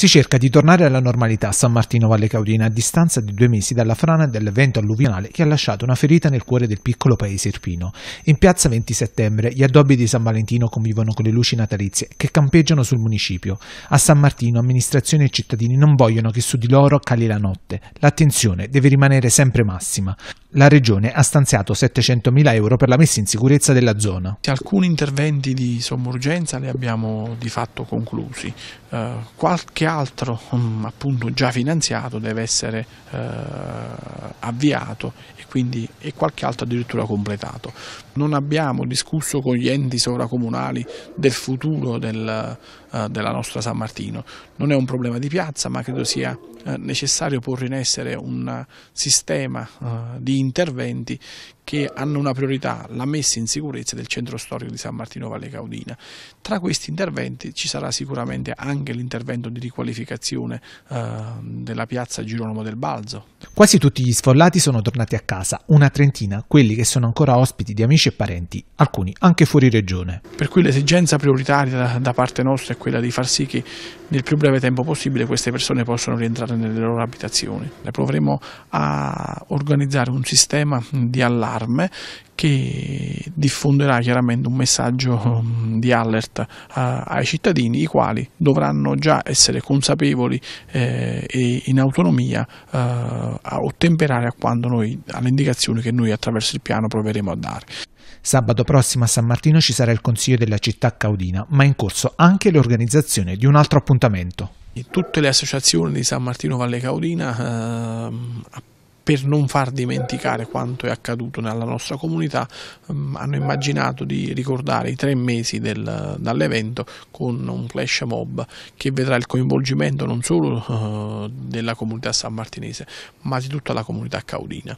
Si cerca di tornare alla normalità a San Martino Valle Caudina a distanza di due mesi dalla frana dell'evento alluvionale che ha lasciato una ferita nel cuore del piccolo paese irpino. In piazza 20 settembre gli addobbi di San Valentino convivono con le luci natalizie che campeggiano sul municipio. A San Martino amministrazione e cittadini non vogliono che su di loro cali la notte. L'attenzione deve rimanere sempre massima la Regione ha stanziato 700.000 euro per la messa in sicurezza della zona. Alcuni interventi di sommorgenza li abbiamo di fatto conclusi, eh, qualche altro mm, appunto già finanziato deve essere eh, avviato e, quindi, e qualche altro addirittura completato. Non abbiamo discusso con gli enti sovracomunali del futuro del, eh, della nostra San Martino. Non è un problema di piazza, ma credo sia eh, necessario porre in essere un eh, sistema di interventi che hanno una priorità, la messa in sicurezza del centro storico di San Martino Valle Caudina. Tra questi interventi ci sarà sicuramente anche l'intervento di riqualificazione eh, della piazza Girolamo del Balzo. Quasi tutti gli sfollati sono tornati a casa, una trentina quelli che sono ancora ospiti di amici e parenti, alcuni anche fuori regione. Per cui l'esigenza prioritaria da parte nostra è quella di far sì che nel più breve tempo possibile queste persone possano rientrare nelle loro abitazioni. Le proveremo a organizzare un sistema di allarme allarme che diffonderà chiaramente un messaggio mm, di alert ai cittadini, i quali dovranno già essere consapevoli eh, e in autonomia eh, a ottemperare a quando noi, alle indicazioni che noi attraverso il piano proveremo a dare. Sabato prossimo a San Martino ci sarà il consiglio della città caudina, ma in corso anche l'organizzazione di un altro appuntamento. Tutte le associazioni di San Martino Valle Caudina eh, per non far dimenticare quanto è accaduto nella nostra comunità, ehm, hanno immaginato di ricordare i tre mesi del, dall'evento con un flash mob che vedrà il coinvolgimento non solo eh, della comunità sammartinese, ma di tutta la comunità caudina.